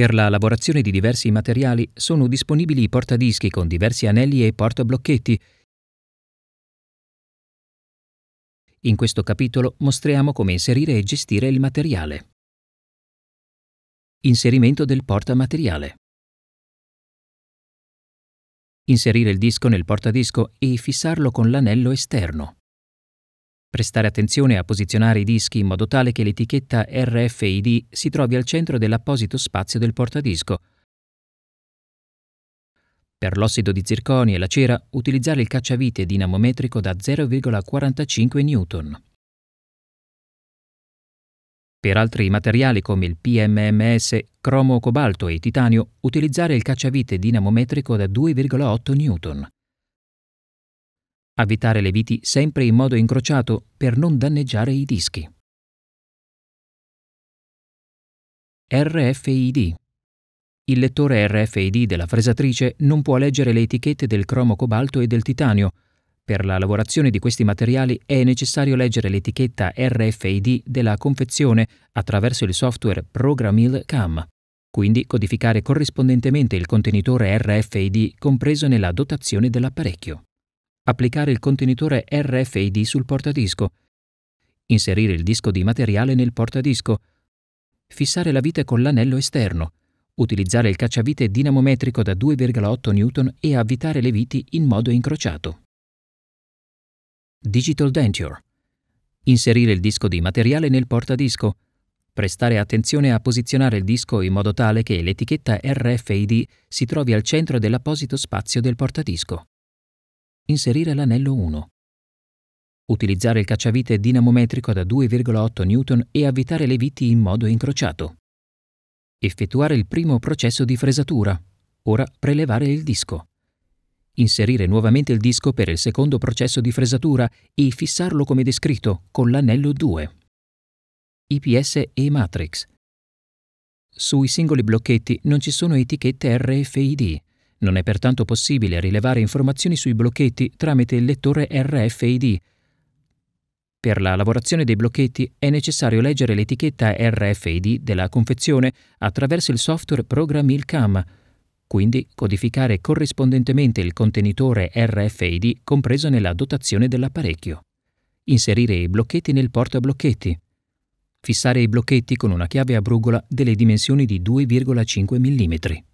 Per la lavorazione di diversi materiali sono disponibili portadischi con diversi anelli e portablocchetti. In questo capitolo mostriamo come inserire e gestire il materiale. Inserimento del portamateriale. Inserire il disco nel portadisco e fissarlo con l'anello esterno. Prestare attenzione a posizionare i dischi in modo tale che l'etichetta RFID si trovi al centro dell'apposito spazio del portadisco. Per l'ossido di zirconio e la cera utilizzare il cacciavite dinamometrico da 0,45 Newton. Per altri materiali come il PMMS, cromo cobalto e titanio utilizzare il cacciavite dinamometrico da 2,8 Newton avvitare le viti sempre in modo incrociato per non danneggiare i dischi. RFID il lettore RFID della fresatrice non può leggere le etichette del cromo cobalto e del titanio. Per la lavorazione di questi materiali è necessario leggere l'etichetta RFID della confezione attraverso il software Programmil CAM, quindi codificare corrispondentemente il contenitore RFID compreso nella dotazione dell'apparecchio applicare il contenitore RFID sul portadisco, inserire il disco di materiale nel portadisco, fissare la vite con l'anello esterno, utilizzare il cacciavite dinamometrico da 2,8 N e avvitare le viti in modo incrociato. Digital Denture. Inserire il disco di materiale nel portadisco. Prestare attenzione a posizionare il disco in modo tale che l'etichetta RFID si trovi al centro dell'apposito spazio del portadisco inserire l'anello 1. Utilizzare il cacciavite dinamometrico da 2,8 N e avvitare le viti in modo incrociato. Effettuare il primo processo di fresatura. Ora prelevare il disco. Inserire nuovamente il disco per il secondo processo di fresatura e fissarlo come descritto con l'anello 2. IPS e Matrix. Sui singoli blocchetti non ci sono etichette RFID, non è pertanto possibile rilevare informazioni sui blocchetti tramite il lettore RFID. Per la lavorazione dei blocchetti è necessario leggere l'etichetta RFID della confezione attraverso il software Programmilcam, quindi codificare corrispondentemente il contenitore RFID compreso nella dotazione dell'apparecchio. Inserire i blocchetti nel portablocchetti. Fissare i blocchetti con una chiave a brugola delle dimensioni di 2,5 mm.